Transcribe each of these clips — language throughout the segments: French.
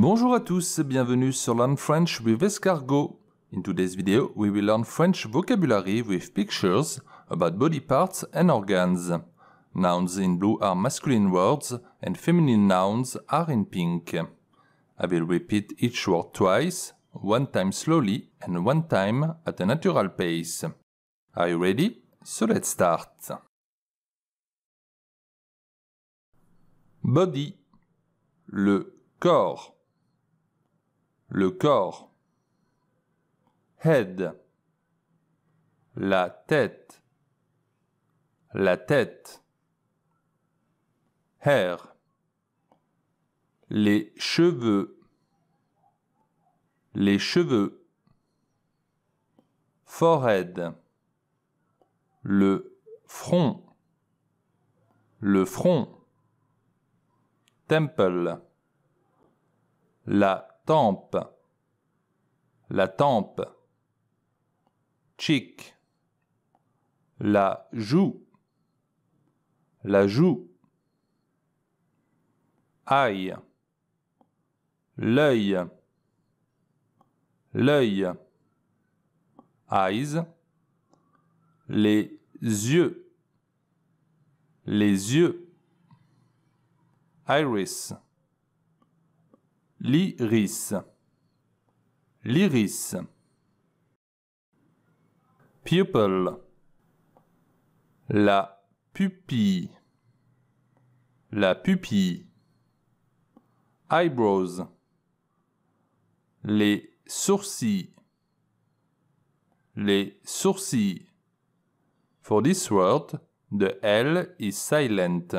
Bonjour à tous, bienvenue sur Learn French with Escargot. In today's video, we will learn French vocabulary with pictures about body parts and organs. Nouns in blue are masculine words and feminine nouns are in pink. I will repeat each word twice, one time slowly and one time at a natural pace. Are you ready? So let's start. Body. Le corps. le corps. Head, la tête, la tête. Hair, les cheveux, les cheveux. Forehead, le front, le front. Temple, la tempe, la tempe, chic, la joue, la joue, aïe, l'œil, l'œil, eyes, les yeux, les yeux, iris. L'iris. L'iris. Pupil. La pupille. La pupille. Eyebrows. Les sourcils. Les sourcils. For this word, the L is silent.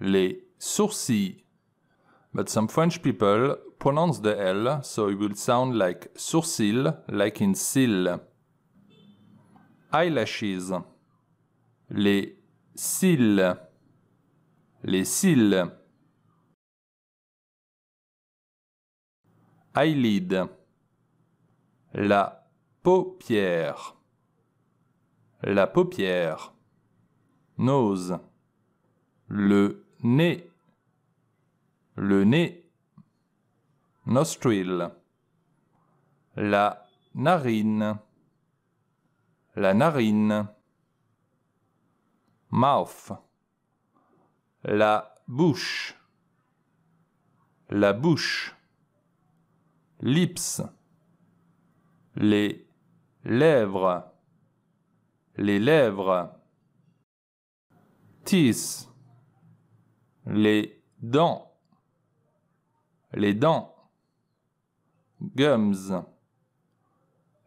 Les sourcils but some French people pronounce the L so it will sound like sourcil, like in cil. Eyelashes. Les cils. Les cils. Eyelid. La paupière. La paupière. Nose. Le nez le nez, nostril, la narine, la narine, mouth, la bouche, la bouche, lips, les lèvres, les lèvres, teeth, les dents, les dents, gums,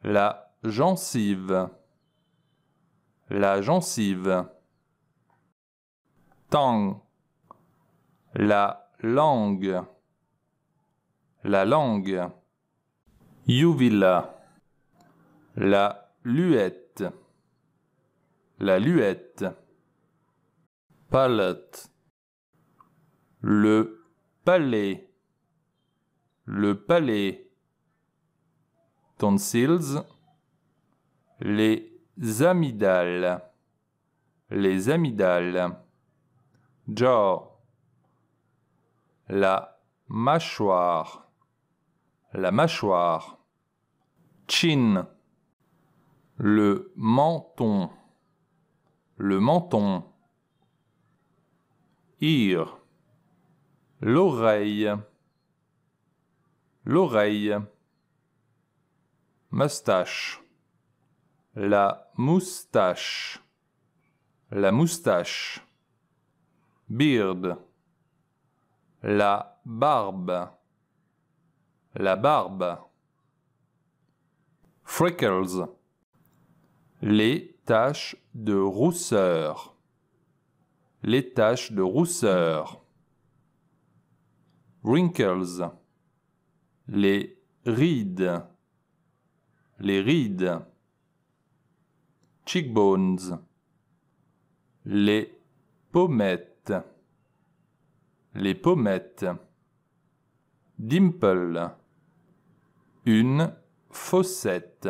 la gencive, la gencive, Tang la langue, la langue, uvula, la luette, la luette, palette, le palais, le palais. Tonsils, les amygdales, les amygdales. Jaw, la mâchoire, la mâchoire. Chin, le menton, le menton. Ear, l'oreille l'oreille, moustache, la moustache, la moustache, beard, la barbe, la barbe, freckles, les taches de rousseur, les taches de rousseur, wrinkles, les rides, les rides, cheekbones, les pommettes, les pommettes, dimple, une fossette,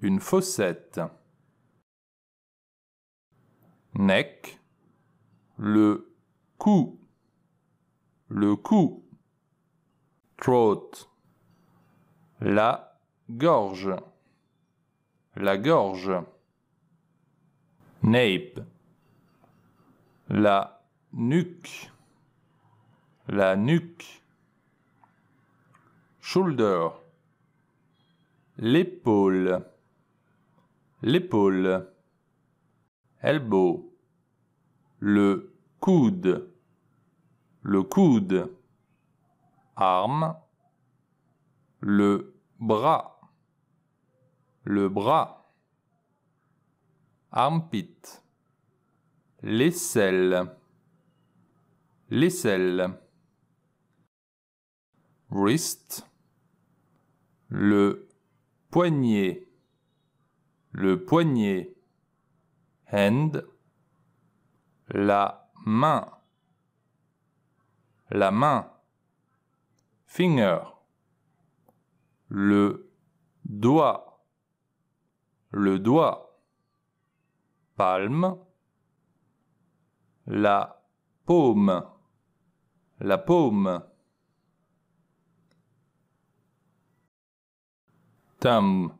une fossette, neck, le cou, le cou, throat. La gorge. La gorge. Nape. La nuque. La nuque. Shoulder. L'épaule. L'épaule. Elbow. Le coude. Le coude arme, le bras, le bras, armpit, l'aisselle, l'aisselle, wrist, le poignet, le poignet, hand, la main, la main finger, le doigt, le doigt, palme, la paume, la paume, Thumb,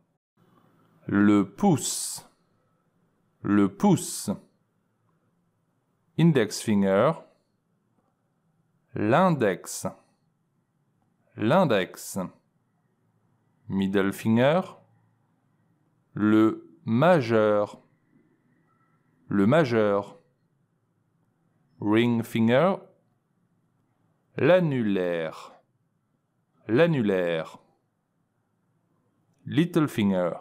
le pouce, le pouce, index finger, l'index l'index, middle finger, le majeur, le majeur, ring finger, l'annulaire, l'annulaire, little finger,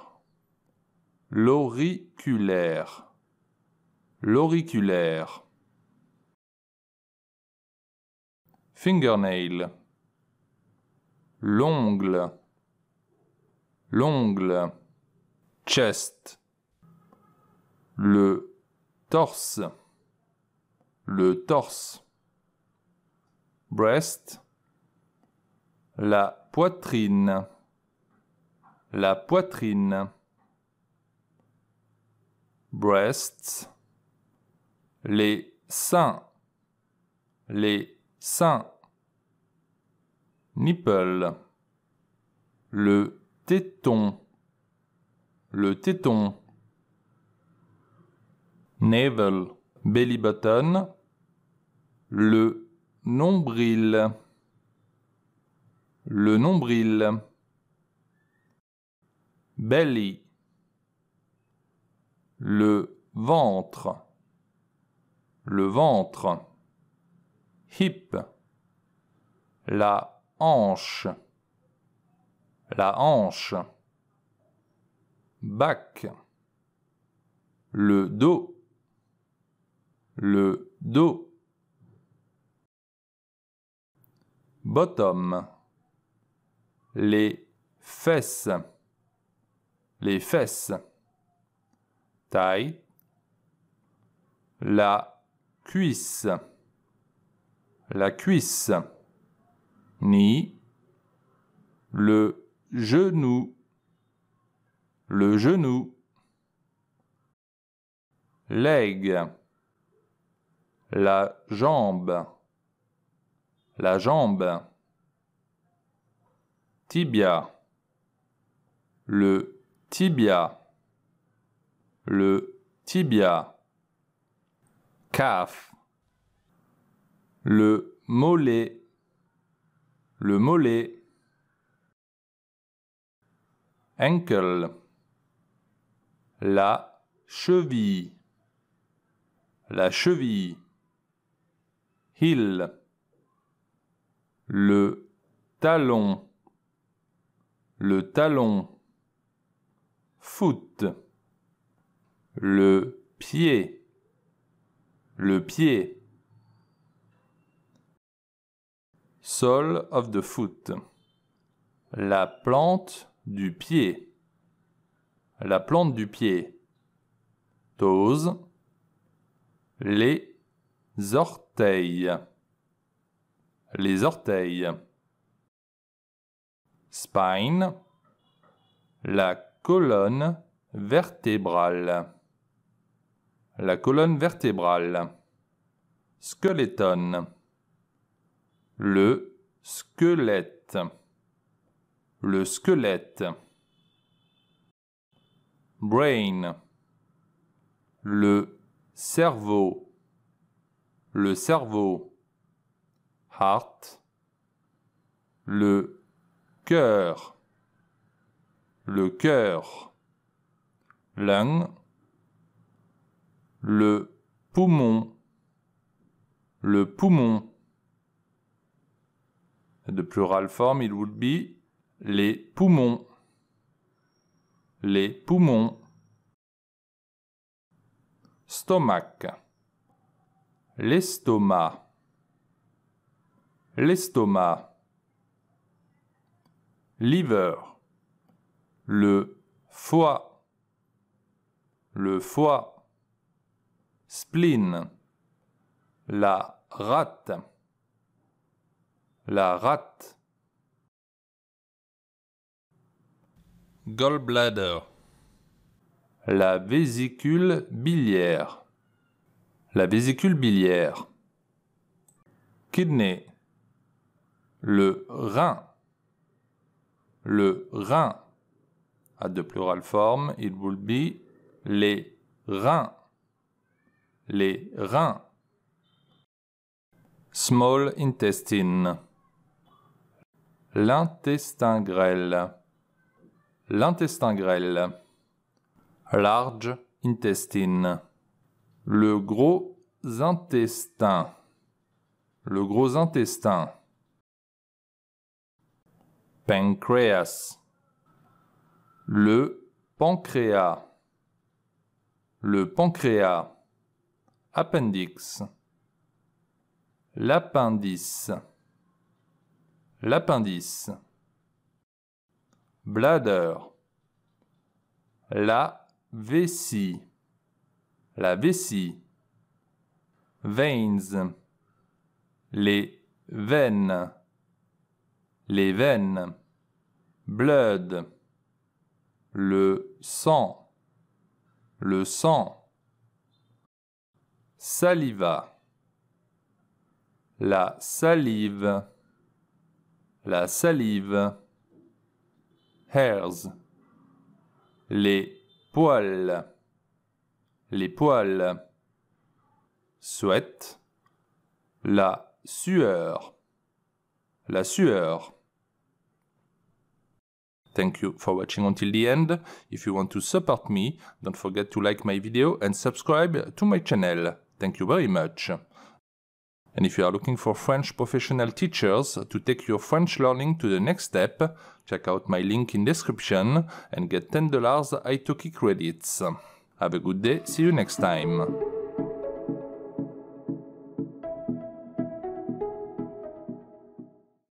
l'auriculaire, l'auriculaire, fingernail, l'ongle, l'ongle, chest, le torse, le torse, breast, la poitrine, la poitrine, breasts, les seins, les seins nipple, le téton, le téton, navel, belly button, le nombril, le nombril, belly, le ventre, le ventre, hip, la hanche, la hanche, bac, le dos, le dos, bottom, les fesses, les fesses, taille, la cuisse, la cuisse ni le genou, le genou, leg, la jambe, la jambe, tibia, le tibia, le tibia, calf, le mollet, le mollet, ankle, la cheville, la cheville, heel, le talon, le talon, foot, le pied, le pied. Sole of the foot. La plante du pied. La plante du pied. Toes. Les orteils. Les orteils. Spine. La colonne vertébrale. La colonne vertébrale. Skeleton le squelette, le squelette. Brain, le cerveau, le cerveau. Heart, le cœur, le cœur. Lung, le poumon, le poumon. De plural form, il would be les poumons. Les poumons. Stomac. L'estomac. L'estomac. Liver. Le foie. Le foie. Spleen. La rate la rate. Gallbladder. La vésicule biliaire. La vésicule biliaire. Kidney. Le rein. Le rein. À de plural form it will be les reins. Les reins. Small intestine. L'intestin grêle. L'intestin grêle. Large intestine. Le gros intestin. Le gros intestin. Pancréas. Le pancréas. Le pancréas. Appendix. L'appendice. L'appendice. Bladder. La vessie. La vessie. Veins. Les veines. Les veines. Blood. Le sang. Le sang. Saliva. La salive la salive, hairs, les poils, les poils, sweat, la sueur, la sueur. Thank you for watching until the end. If you want to support me, don't forget to like my video and subscribe to my channel. Thank you very much. And if you are looking for French professional teachers to take your French learning to the next step, check out my link in description and get $10 iTalki credits. Have a good day, see you next time!